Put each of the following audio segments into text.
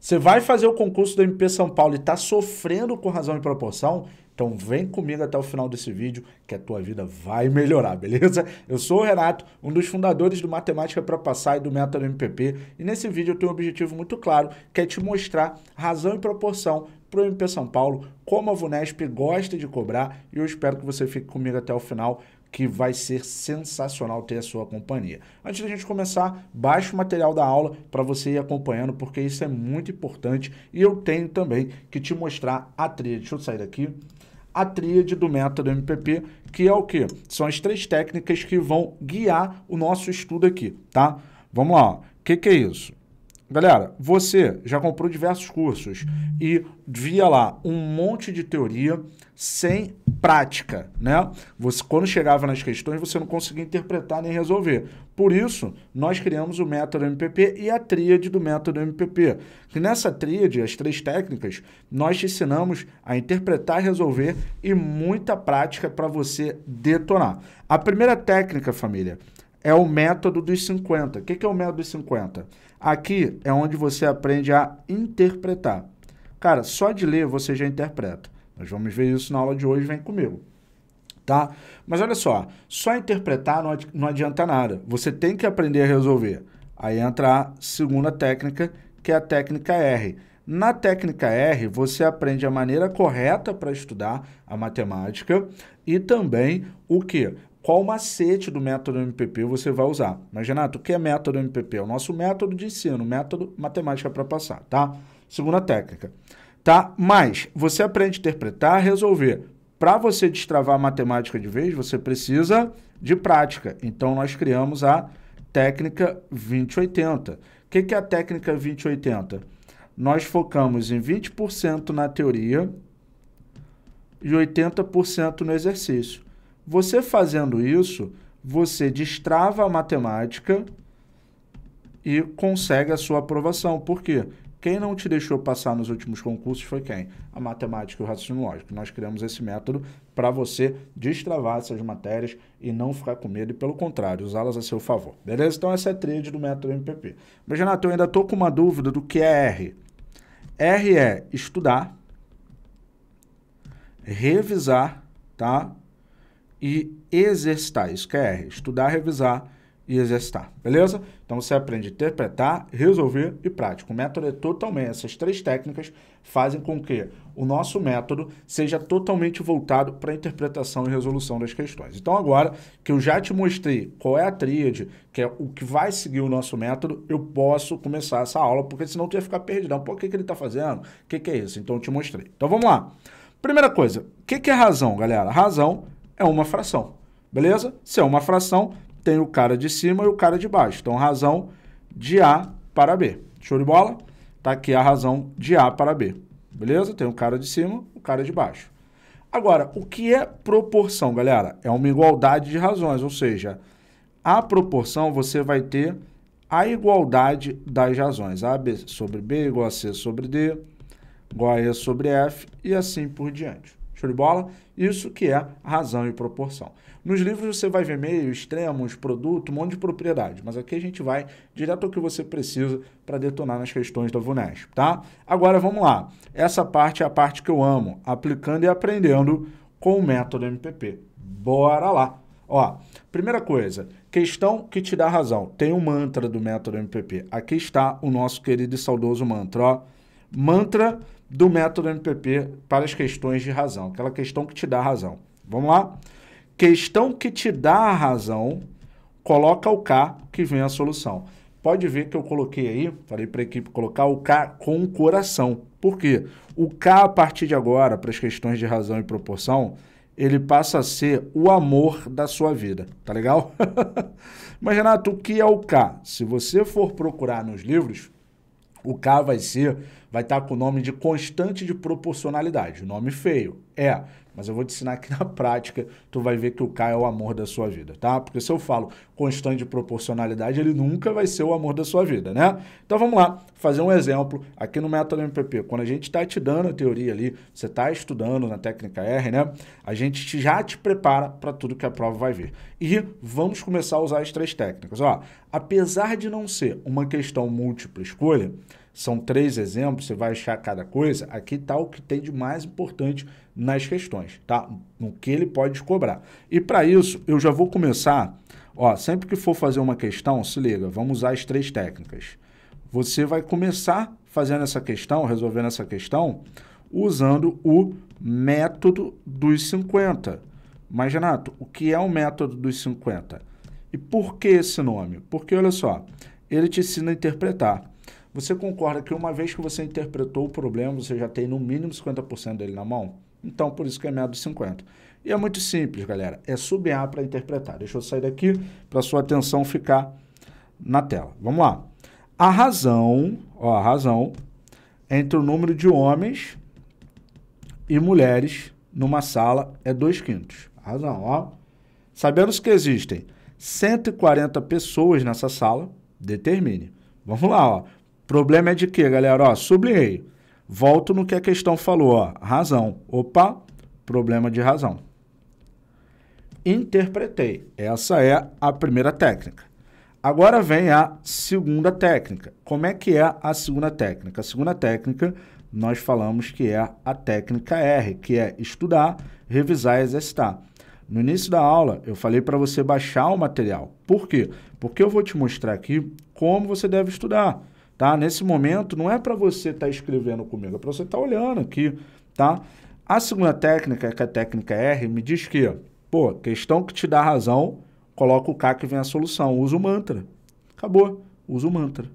Você vai fazer o concurso do MP São Paulo e está sofrendo com razão e proporção? Então vem comigo até o final desse vídeo que a tua vida vai melhorar, beleza? Eu sou o Renato, um dos fundadores do Matemática para Passar e do Método MPP, e nesse vídeo eu tenho um objetivo muito claro, que é te mostrar razão e proporção para o MP São Paulo, como a VUNESP gosta de cobrar, e eu espero que você fique comigo até o final, que vai ser sensacional ter a sua companhia. Antes da gente começar, baixe o material da aula para você ir acompanhando, porque isso é muito importante. E eu tenho também que te mostrar a tríade. Deixa eu sair daqui. A tríade do método MPP, que é o que? São as três técnicas que vão guiar o nosso estudo aqui, tá? Vamos lá, o que, que é isso? Galera, você já comprou diversos cursos e via lá um monte de teoria sem prática, né? Você quando chegava nas questões, você não conseguia interpretar nem resolver. Por isso, nós criamos o método MPP e a tríade do método MPP. Que nessa tríade, as três técnicas, nós te ensinamos a interpretar, resolver e muita prática para você detonar. A primeira técnica, família, é o método dos 50. O que, que é o método dos 50? Aqui é onde você aprende a interpretar. Cara, só de ler você já interpreta. Nós vamos ver isso na aula de hoje, vem comigo. Tá? Mas olha só, só interpretar não, ad não adianta nada. Você tem que aprender a resolver. Aí entra a segunda técnica, que é a técnica R. Na técnica R, você aprende a maneira correta para estudar a matemática e também o que? qual macete do método MPP você vai usar. Mas, Renato, o que é método MPP? É o nosso método de ensino, método matemática para passar, tá? Segunda técnica, tá? Mas você aprende a interpretar, resolver. Para você destravar a matemática de vez, você precisa de prática. Então, nós criamos a técnica 2080. O que, que é a técnica 2080? Nós focamos em 20% na teoria e 80% no exercício. Você fazendo isso, você destrava a matemática e consegue a sua aprovação. Por quê? Quem não te deixou passar nos últimos concursos foi quem? A matemática e o raciocínio lógico. Nós criamos esse método para você destravar essas matérias e não ficar com medo e, pelo contrário, usá-las a seu favor. Beleza? Então, essa é a trade do método MPP. Mas, Renato, eu ainda estou com uma dúvida do que é R. R é estudar, revisar, tá? e exercitar. Isso que é R, estudar, revisar e exercitar, beleza? Então você aprende a interpretar, resolver e prático. O método é totalmente, essas três técnicas fazem com que o nosso método seja totalmente voltado para a interpretação e resolução das questões. Então agora que eu já te mostrei qual é a tríade, que é o que vai seguir o nosso método, eu posso começar essa aula, porque senão tu ia ficar perdidão. Por que, que ele está fazendo? O que, que é isso? Então eu te mostrei. Então vamos lá. Primeira coisa, o que, que é razão, galera? Razão é uma fração. Beleza? Se é uma fração, tem o cara de cima e o cara de baixo. Então, razão de A para B. Show de bola? Tá aqui a razão de A para B. Beleza? Tem o cara de cima, o cara de baixo. Agora, o que é proporção, galera? É uma igualdade de razões, ou seja, a proporção você vai ter a igualdade das razões. AB sobre B igual a C sobre D, igual a E sobre F e assim por diante. Show de bola? Isso que é razão e proporção. Nos livros você vai ver meio, extremos, produto, um monte de propriedade, mas aqui a gente vai direto ao que você precisa para detonar nas questões da VUNESP, tá? Agora vamos lá. Essa parte é a parte que eu amo, aplicando e aprendendo com o método MPP. Bora lá! Ó, primeira coisa, questão que te dá razão. Tem o um mantra do método MPP. Aqui está o nosso querido e saudoso mantra, ó. Mantra do método MPP para as questões de razão, aquela questão que te dá razão. Vamos lá? Questão que te dá a razão, coloca o K que vem a solução. Pode ver que eu coloquei aí, falei para a equipe colocar o K com o coração. Por quê? O K, a partir de agora, para as questões de razão e proporção, ele passa a ser o amor da sua vida, tá legal? Mas, Renato, o que é o K? Se você for procurar nos livros, o K vai ser, vai estar com o nome de constante de proporcionalidade, nome feio. É, mas eu vou te ensinar que na prática tu vai ver que o K é o amor da sua vida, tá? Porque se eu falo constante de proporcionalidade, ele nunca vai ser o amor da sua vida, né? Então vamos lá, fazer um exemplo aqui no método MPP. Quando a gente está te dando a teoria ali, você está estudando na técnica R, né? A gente já te prepara para tudo que a prova vai vir. E vamos começar a usar as três técnicas. Ó, apesar de não ser uma questão múltipla escolha, são três exemplos, você vai achar cada coisa. Aqui está o que tem de mais importante nas questões, tá? No que ele pode cobrar. E para isso, eu já vou começar. Ó, sempre que for fazer uma questão, se liga, vamos usar as três técnicas. Você vai começar fazendo essa questão, resolvendo essa questão, usando o método dos 50. Mas, Renato, o que é o método dos 50? E por que esse nome? Porque, olha só, ele te ensina a interpretar. Você concorda que uma vez que você interpretou o problema, você já tem no mínimo 50% dele na mão? Então, por isso que é média dos 50. E é muito simples, galera. É subir A para interpretar. Deixa eu sair daqui para sua atenção ficar na tela. Vamos lá. A razão, ó, a razão entre o número de homens e mulheres numa sala é 2 quintos. A razão, ó. Sabemos que existem 140 pessoas nessa sala, determine. Vamos lá, ó problema é de quê, galera? Ó, sublinhei. Volto no que a questão falou, ó. Razão. Opa, problema de razão. Interpretei. Essa é a primeira técnica. Agora vem a segunda técnica. Como é que é a segunda técnica? A segunda técnica nós falamos que é a técnica R, que é estudar, revisar e exercitar. No início da aula, eu falei para você baixar o material. Por quê? Porque eu vou te mostrar aqui como você deve estudar tá? Nesse momento não é para você estar tá escrevendo comigo, é para você estar tá olhando aqui, tá? A segunda técnica, que é a técnica R, me diz que, pô, questão que te dá razão, coloca o K que vem a solução, usa o mantra. Acabou, usa o mantra.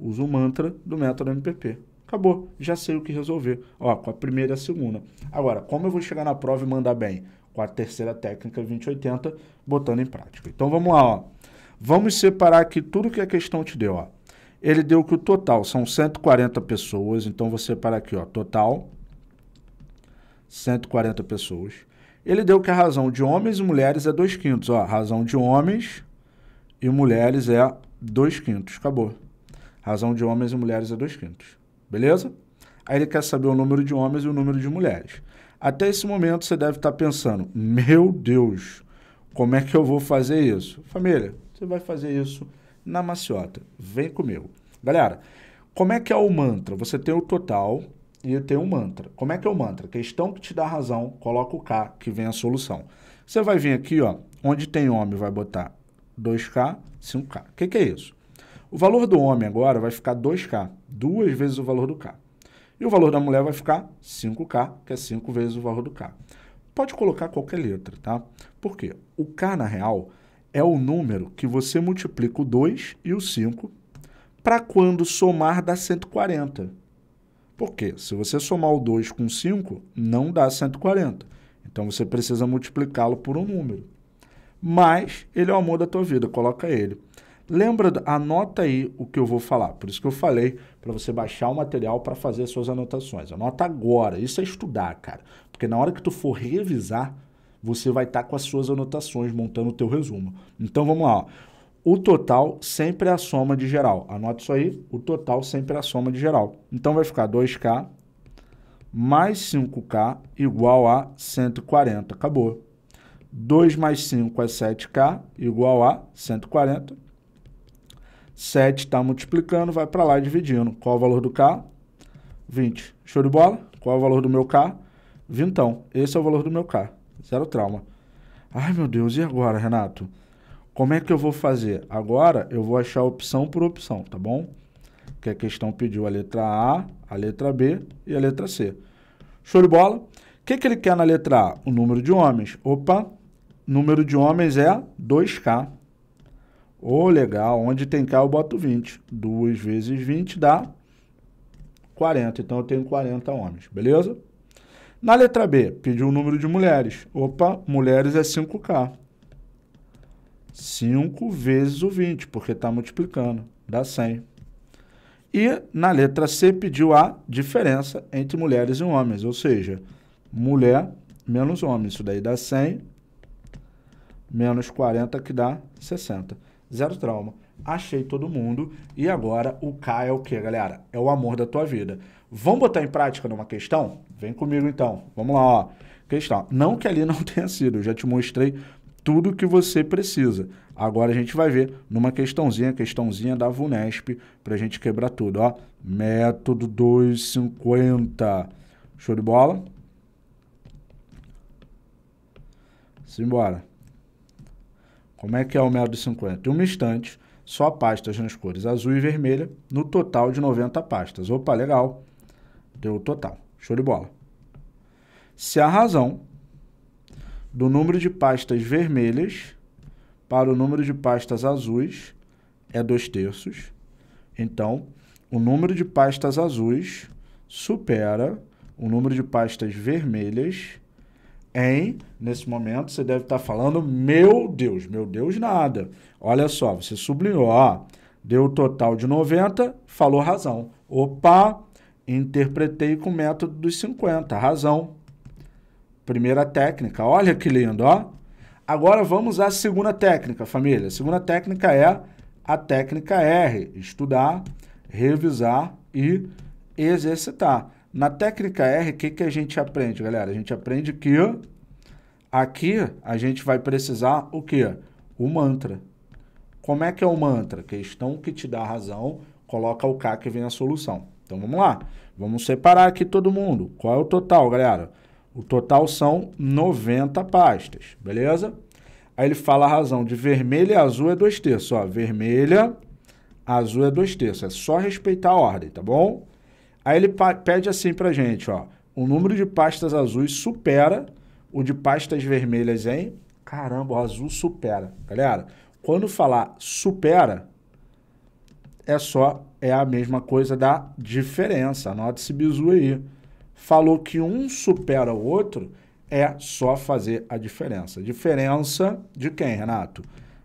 Usa o mantra do método MPP. Acabou, já sei o que resolver. Ó, com a primeira e a segunda. Agora, como eu vou chegar na prova e mandar bem? Com a terceira técnica 2080, botando em prática. Então vamos lá, ó. Vamos separar aqui tudo que a questão te deu. Ó. Ele deu que o total são 140 pessoas, então vou separar aqui, ó, total 140 pessoas. Ele deu que a razão de homens e mulheres é 2 quintos. Ó, a razão de homens e mulheres é 2 quintos. Acabou. A razão de homens e mulheres é 2 quintos. Beleza? Aí ele quer saber o número de homens e o número de mulheres. Até esse momento você deve estar pensando: meu Deus, como é que eu vou fazer isso? Família, você vai fazer isso na maciota. Vem comigo. Galera, como é que é o mantra? Você tem o total e tem o mantra. Como é que é o mantra? Questão que te dá razão, coloca o K, que vem a solução. Você vai vir aqui, ó, onde tem homem, vai botar 2K, 5K. O que, que é isso? O valor do homem agora vai ficar 2K, duas vezes o valor do K. E o valor da mulher vai ficar 5K, que é 5 vezes o valor do K. Pode colocar qualquer letra, tá? Por quê? O K, na real, é o número que você multiplica o 2 e o 5 para quando somar dá 140. Por quê? Se você somar o 2 com 5, não dá 140. Então você precisa multiplicá-lo por um número. Mas ele é o amor da tua vida, coloca ele. Lembra, anota aí o que eu vou falar. Por isso que eu falei para você baixar o material para fazer suas anotações. Anota agora. Isso é estudar, cara. Porque na hora que tu for revisar, você vai estar tá com as suas anotações montando o teu resumo. Então vamos lá. O total sempre é a soma de geral. Anote isso aí. O total sempre é a soma de geral. Então vai ficar 2K mais 5K igual a 140. Acabou. 2 mais 5 é 7K igual a 140. 7 está multiplicando, vai para lá dividindo. Qual é o valor do K? 20. Show de bola? Qual é o valor do meu K? Vintão. Esse é o valor do meu K. Zero trauma. Ai, meu Deus, e agora, Renato? Como é que eu vou fazer? Agora eu vou achar opção por opção, tá bom? Porque a questão pediu a letra A, a letra B e a letra C. Show de bola? O que, que ele quer na letra A? O número de homens. Opa, número de homens é 2K. Ô, oh, legal, onde tem K eu boto 20. 2 vezes 20 dá 40. Então eu tenho 40 homens, beleza? Na letra B, pediu o número de mulheres. Opa, mulheres é 5K. 5 vezes o 20, porque está multiplicando, dá 100. E na letra C, pediu a diferença entre mulheres e homens, ou seja, mulher menos homem. Isso daí dá 100, menos 40, que dá 60. Zero trauma. Achei todo mundo. E agora o K é o que, galera? É o amor da tua vida. Vamos botar em prática numa questão? Vem comigo então. Vamos lá, ó. Questão. Não que ali não tenha sido, eu já te mostrei tudo que você precisa. Agora a gente vai ver numa questãozinha, questãozinha da VUNESP, para a gente quebrar tudo, ó. Método 250. Show de bola? Simbora. Como é que é o método 50? Em uma instante, só pastas nas cores azul e vermelha, no total de 90 pastas. Opa, legal. Deu o total. Show de bola. Se a razão do número de pastas vermelhas para o número de pastas azuis é 2 terços, então o número de pastas azuis supera o número de pastas vermelhas em, nesse momento, você deve estar falando, meu Deus, meu Deus nada. Olha só, você sublinhou, ó, deu o total de 90, falou razão. Opa, interpretei com o método dos 50. Razão. Primeira técnica. Olha que lindo, ó. Agora vamos à segunda técnica, família. A segunda técnica é a técnica R. Estudar, revisar e exercitar. Na técnica R, o que, que a gente aprende, galera? A gente aprende que aqui a gente vai precisar o quê? O mantra. Como é que é o mantra? Questão que te dá razão, coloca o K que vem a solução. Então vamos lá. Vamos separar aqui todo mundo. Qual é o total, galera? O total são 90 pastas, beleza? Aí ele fala a razão de vermelha e azul é dois terços. Ó, vermelha, azul é dois terços. É só respeitar a ordem, tá bom? Aí ele pede assim pra gente, ó. O número de pastas azuis supera o de pastas vermelhas em... Caramba, o azul supera. Galera, quando falar supera, é só é a mesma coisa da diferença. Anota esse bizu aí. Falou que um supera o outro, é só fazer a diferença. Diferença de quem, Renato?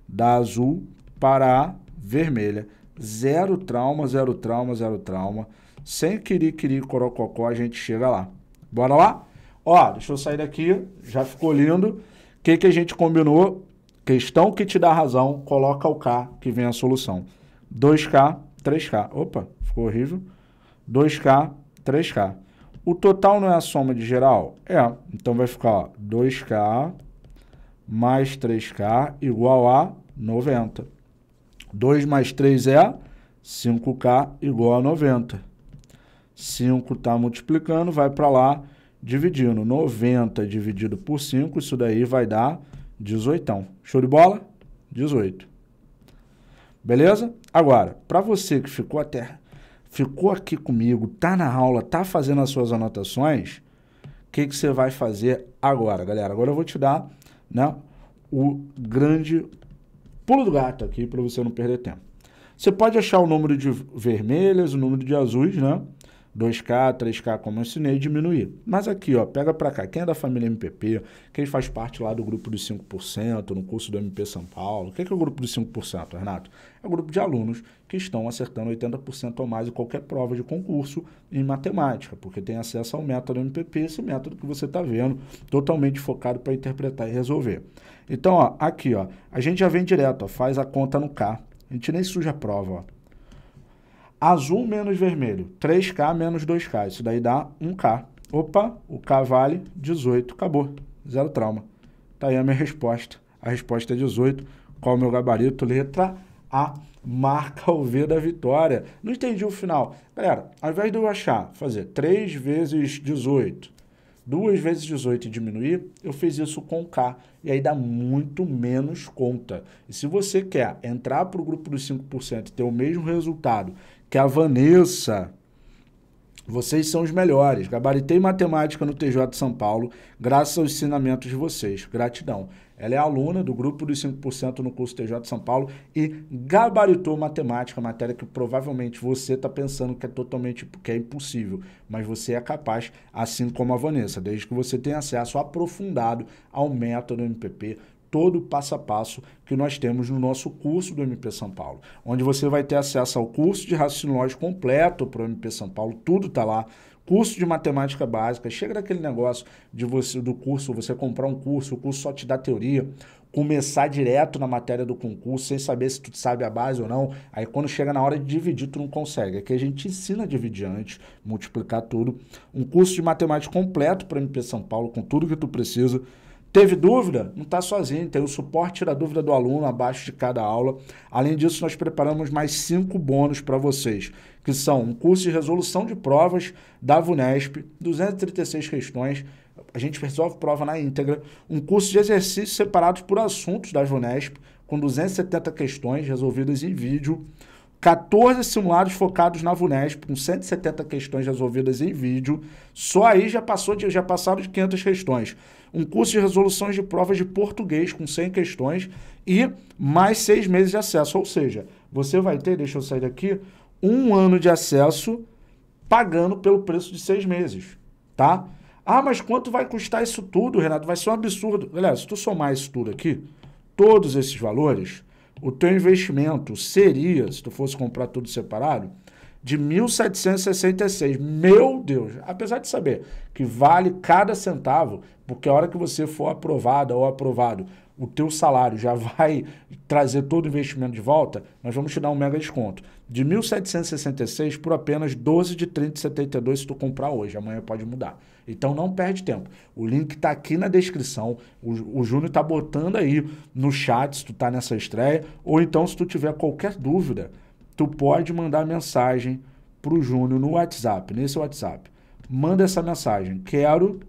Da azul para a vermelha. Zero trauma, zero trauma, zero trauma. Sem querer, querer, corococó, a gente chega lá. Bora lá? Ó, deixa eu sair daqui, já ficou lindo. O que, que a gente combinou? Questão que te dá razão, coloca o K que vem a solução. 2K 3K. Opa, ficou horrível. 2K, 3K. O total não é a soma de geral? É. Então vai ficar ó, 2K mais 3K igual a 90. 2 mais 3 é 5K igual a 90. 5 está multiplicando, vai para lá dividindo. 90 dividido por 5, isso daí vai dar 18. Show de bola? 18. Beleza? Agora, para você que ficou até ficou aqui comigo, tá na aula, tá fazendo as suas anotações, o que, que você vai fazer agora, galera? Agora eu vou te dar né, o grande pulo do gato aqui para você não perder tempo. Você pode achar o número de vermelhas, o número de azuis, né? 2K, 3K, como eu ensinei, diminuir. Mas aqui, ó, pega para cá. Quem é da família MPP, quem faz parte lá do grupo dos 5%, no curso do MP São Paulo. O que é, é o grupo dos 5%, Renato? É o grupo de alunos que estão acertando 80% ou mais em qualquer prova de concurso em matemática, porque tem acesso ao método MPP, esse método que você está vendo, totalmente focado para interpretar e resolver. Então, ó, aqui, ó, a gente já vem direto, ó, faz a conta no K. A gente nem suja a prova, ó. Azul menos vermelho, 3K menos 2K. Isso daí dá 1K. Opa, o K vale 18. Acabou. Zero trauma. Tá aí a minha resposta. A resposta é 18. Qual o meu gabarito? Letra A. Marca o V da vitória. Não entendi o final. Galera, ao invés de eu achar, fazer 3 vezes 18, 2 vezes 18 e diminuir, eu fiz isso com K. E aí dá muito menos conta. E se você quer entrar para o grupo dos 5% e ter o mesmo resultado que é a Vanessa. Vocês são os melhores. Gabaritei matemática no TJ de São Paulo, graças aos ensinamentos de vocês. Gratidão. Ela é aluna do grupo dos 5% no curso TJ de São Paulo e gabaritou matemática, matéria que provavelmente você está pensando que é totalmente que é impossível, mas você é capaz, assim como a Vanessa, desde que você tenha acesso aprofundado ao método MPP, todo o passo a passo que nós temos no nosso curso do MP São Paulo, onde você vai ter acesso ao curso de raciocínio lógico completo para o MP São Paulo, tudo está lá. Curso de matemática básica, chega daquele negócio de você do curso, você comprar um curso, o curso só te dá teoria, começar direto na matéria do concurso, sem saber se tu sabe a base ou não. Aí quando chega na hora de dividir, tu não consegue. Aqui a gente ensina a dividir antes, multiplicar tudo. Um curso de matemática completo para MP São Paulo, com tudo que tu precisa. Teve dúvida? Não está sozinho, tem o suporte da Dúvida do Aluno abaixo de cada aula. Além disso, nós preparamos mais cinco bônus para vocês, que são um curso de resolução de provas da VUNESP, 236 questões, a gente resolve prova na íntegra, um curso de exercícios separados por assuntos da VUNESP, com 270 questões resolvidas em vídeo, 14 simulados focados na VUNESP, com 170 questões resolvidas em vídeo. Só aí já passou de, já passaram de 500 questões um curso de resoluções de provas de português com 100 questões e mais seis meses de acesso. Ou seja, você vai ter, deixa eu sair daqui, um ano de acesso pagando pelo preço de seis meses, tá? Ah, mas quanto vai custar isso tudo, Renato? Vai ser um absurdo. Olha, se tu somar isso tudo aqui, todos esses valores, o teu investimento seria, se tu fosse comprar tudo separado, de 1766. Meu Deus! Apesar de saber que vale cada centavo, porque a hora que você for aprovada ou aprovado, o teu salário já vai trazer todo o investimento de volta, nós vamos te dar um mega desconto. De 1766 por apenas 12 de 30,72 se tu comprar hoje, amanhã pode mudar. Então não perde tempo. O link está aqui na descrição. O, o Júnior está botando aí no chat se tu tá nessa estreia. Ou então, se tu tiver qualquer dúvida, tu pode mandar mensagem para o Júnior no WhatsApp, nesse WhatsApp. Manda essa mensagem, quero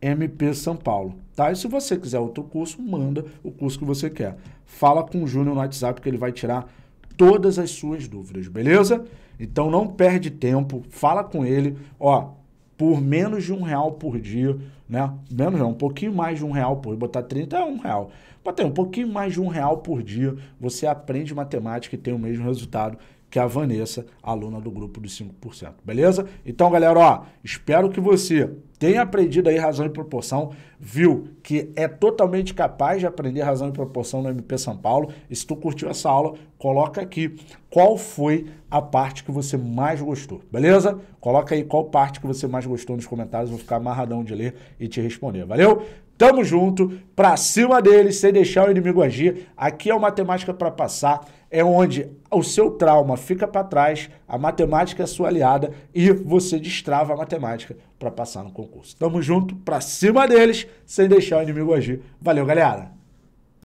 MP São Paulo, tá? E se você quiser outro curso, manda o curso que você quer. Fala com o Júnior no WhatsApp que ele vai tirar todas as suas dúvidas, beleza? Então não perde tempo, fala com ele, ó, por menos de um real por dia, né? Menos não, um pouquinho mais de um real por dia, botar 30 é um real. Botei um pouquinho mais de um real por dia, você aprende matemática e tem o mesmo resultado que é a Vanessa, aluna do grupo dos 5%. Beleza? Então, galera, ó, espero que você tenha aprendido aí razão e proporção, viu que é totalmente capaz de aprender razão e proporção no MP São Paulo. E se tu curtiu essa aula, coloca aqui qual foi a parte que você mais gostou, beleza? Coloca aí qual parte que você mais gostou nos comentários, vou ficar amarradão de ler e te responder, valeu? Tamo junto, pra cima deles, sem deixar o inimigo agir. Aqui é o Matemática para passar é onde o seu trauma fica para trás, a matemática é sua aliada e você destrava a matemática para passar no concurso. Tamo junto, para cima deles, sem deixar o inimigo agir. Valeu, galera!